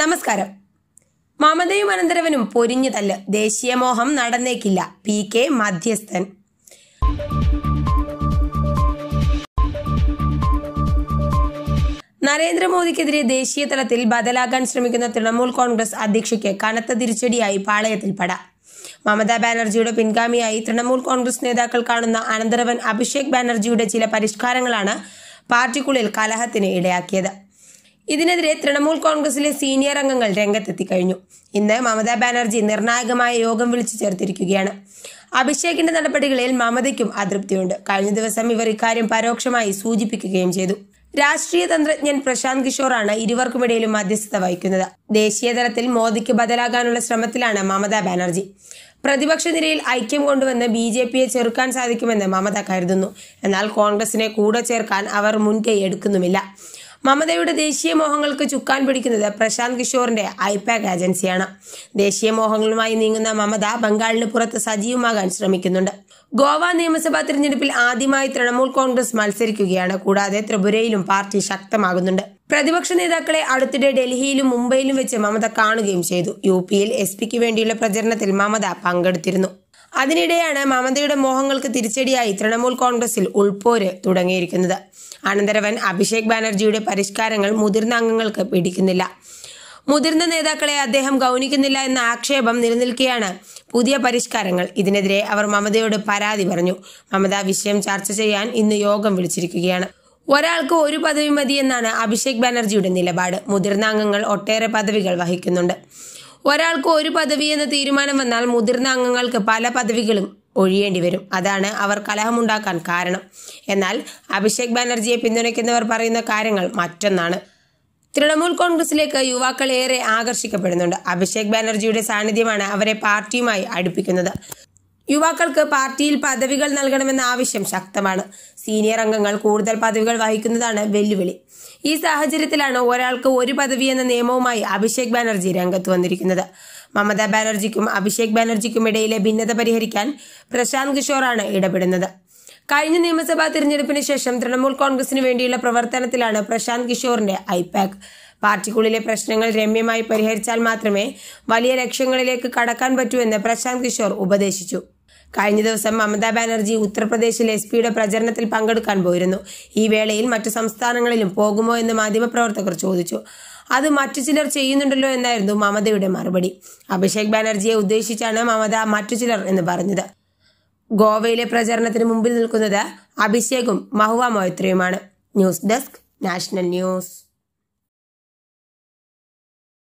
നമസ്കാരം മമതയും അനന്തരവനും പൊരിഞ്ഞു തല്ല് ദേശീയമോഹം നടന്നേക്കില്ല P K മധ്യസ്ഥൻ നരേന്ദ്രമോദിക്കെതിരെ ദേശീയ തലത്തിൽ ബദലാകാൻ ശ്രമിക്കുന്ന തൃണമൂൽ കോൺഗ്രസ് അധ്യക്ഷയ്ക്ക് കനത്ത തിരിച്ചടിയായി പാളയത്തിൽ പട മമതാ ബാനർജിയുടെ പിൻഗാമിയായി തൃണമൂൽ കോൺഗ്രസ് നേതാക്കൾ കാണുന്ന അനന്തരവൻ അഭിഷേക് ബാനർജിയുടെ ചില പരിഷ്കാരങ്ങളാണ് പാർട്ടിക്കുള്ളിൽ കലഹത്തിന് ഇടയാക്കിയത് ഇതിനെതിരെ തൃണമൂൽ കോൺഗ്രസിലെ സീനിയർ അംഗങ്ങൾ രംഗത്തെത്തി കഴിഞ്ഞു ഇന്ന് മമതാ ബാനർജി നിർണായകമായ യോഗം വിളിച്ചു ചേർത്തിരിക്കുകയാണ് അഭിഷേകിന്റെ നടപടികളിൽ മമതയ്ക്കും അതൃപ്തിയുണ്ട് കഴിഞ്ഞ ദിവസം ഇവർ ഇക്കാര്യം പരോക്ഷമായി സൂചിപ്പിക്കുകയും ചെയ്തു രാഷ്ട്രീയ തന്ത്രജ്ഞൻ പ്രശാന്ത് കിഷോറാണ് ഇരുവർക്കുമിടയിലും മധ്യസ്ഥത വഹിക്കുന്നത് ദേശീയ തലത്തിൽ മോദിക്ക് ബദലാകാനുള്ള ശ്രമത്തിലാണ് മമതാ ബാനർജി പ്രതിപക്ഷ നിരയിൽ ഐക്യം കൊണ്ടുവന്ന് ബി ജെ പിയെ ചെറുക്കാൻ സാധിക്കുമെന്ന് മമത കരുതുന്നു എന്നാൽ കോൺഗ്രസിനെ കൂടെ ചേർക്കാൻ അവർ മുൻകൈ എടുക്കുന്നുമില്ല മമതയുടെ ദേശീയ മോഹങ്ങൾക്ക് ചുക്കാൻ പിടിക്കുന്നത് പ്രശാന്ത് കിഷോറിന്റെ ഐപാക് ഏജൻസിയാണ് ദേശീയ മോഹങ്ങളുമായി നീങ്ങുന്ന മമത ബംഗാളിന് പുറത്ത് സജീവമാകാൻ ശ്രമിക്കുന്നുണ്ട് ഗോവ നിയമസഭാ തിരഞ്ഞെടുപ്പിൽ ആദ്യമായി തൃണമൂൽ കോൺഗ്രസ് മത്സരിക്കുകയാണ് കൂടാതെ ത്രിപുരയിലും പാർട്ടി ശക്തമാകുന്നുണ്ട് പ്രതിപക്ഷ നേതാക്കളെ അടുത്തിടെ ഡൽഹിയിലും മുംബൈയിലും വെച്ച് മമത കാണുകയും ചെയ്തു യു പിയിൽ എസ് പിക്ക് വേണ്ടിയുള്ള പ്രചരണത്തിൽ മമത പങ്കെടുത്തിരുന്നു അതിനിടെയാണ് മമതയുടെ മോഹങ്ങൾക്ക് തിരിച്ചടിയായി തൃണമൂൽ കോൺഗ്രസിൽ ഉൾപോര് തുടങ്ങിയിരിക്കുന്നത് അനന്തരവൻ അഭിഷേക് ബാനർജിയുടെ പരിഷ്കാരങ്ങൾ മുതിർന്ന അംഗങ്ങൾക്ക് പിടിക്കുന്നില്ല മുതിർന്ന നേതാക്കളെ അദ്ദേഹം ഗൗനിക്കുന്നില്ല എന്ന ആക്ഷേപം നിലനിൽക്കുകയാണ് പുതിയ പരിഷ്കാരങ്ങൾ ഇതിനെതിരെ അവർ മമതയോട് പരാതി പറഞ്ഞു മമത വിഷയം ചർച്ച ചെയ്യാൻ ഇന്ന് യോഗം വിളിച്ചിരിക്കുകയാണ് ഒരാൾക്ക് ഒരു പദവി മതിയെന്നാണ് അഭിഷേക് ബാനർജിയുടെ നിലപാട് മുതിർന്ന അംഗങ്ങൾ ഒട്ടേറെ പദവികൾ വഹിക്കുന്നുണ്ട് ഒരാൾക്ക് ഒരു പദവി എന്ന തീരുമാനം വന്നാൽ മുതിർന്ന അംഗങ്ങൾക്ക് പല പദവികളും ഒഴിയേണ്ടി വരും അതാണ് അവർ കലഹമുണ്ടാക്കാൻ കാരണം എന്നാൽ അഭിഷേക് ബാനർജിയെ പിന്തുണയ്ക്കുന്നവർ പറയുന്ന കാര്യങ്ങൾ മറ്റൊന്നാണ് തൃണമൂൽ കോൺഗ്രസിലേക്ക് യുവാക്കൾ ഏറെ ആകർഷിക്കപ്പെടുന്നുണ്ട് അഭിഷേക് ബാനർജിയുടെ സാന്നിധ്യമാണ് അവരെ പാർട്ടിയുമായി അടുപ്പിക്കുന്നത് യുവാക്കൾക്ക് പാർട്ടിയിൽ പദവികൾ നൽകണമെന്ന ആവശ്യം ശക്തമാണ് സീനിയർ അംഗങ്ങൾ കൂടുതൽ പദവികൾ വഹിക്കുന്നതാണ് വെല്ലുവിളി ഈ സാഹചര്യത്തിലാണ് ഒരാൾക്ക് ഒരു പദവി എന്ന നിയമവുമായി അഭിഷേക് ബാനർജി രംഗത്ത് വന്നിരിക്കുന്നത് മമതാ ബാനർജിക്കും അഭിഷേക് ബാനർജിക്കും ഇടയിലെ ഭിന്നത പരിഹരിക്കാൻ പ്രശാന്ത് കിഷോറാണ് ഇടപെടുന്നത് കഴിഞ്ഞ നിയമസഭാ തിരഞ്ഞെടുപ്പിന് ശേഷം തൃണമൂൽ കോൺഗ്രസിന് വേണ്ടിയുള്ള പ്രവർത്തനത്തിലാണ് പ്രശാന്ത് കിഷോറിന്റെ ഐപാക് പാർട്ടിക്കുള്ളിലെ പ്രശ്നങ്ങൾ രമ്യമായി പരിഹരിച്ചാൽ മാത്രമേ വലിയ ലക്ഷ്യങ്ങളിലേക്ക് കടക്കാൻ പറ്റൂ എന്ന് പ്രശാന്ത് കിഷോർ ഉപദേശിച്ചു കഴിഞ്ഞ ദിവസം മമതാ ബാനർജി ഉത്തർപ്രദേശിൽ എസ് പിയുടെ പ്രചരണത്തിൽ പങ്കെടുക്കാൻ പോയിരുന്നു ഈ വേളയിൽ മറ്റു സംസ്ഥാനങ്ങളിലും പോകുമോ എന്ന് മാധ്യമപ്രവർത്തകർ ചോദിച്ചു അത് മറ്റു ചിലർ ചെയ്യുന്നുണ്ടല്ലോ എന്നായിരുന്നു മമതയുടെ മറുപടി അഭിഷേക് ബാനർജിയെ ഉദ്ദേശിച്ചാണ് മമത മറ്റു ചിലർ എന്ന് പറഞ്ഞത് ഗോവയിലെ പ്രചരണത്തിന് മുമ്പിൽ നിൽക്കുന്നത് അഭിഷേകും മഹുവ മൊയത്രയുമാണ് ന്യൂസ് ഡെസ്ക് നാഷണൽ ന്യൂസ്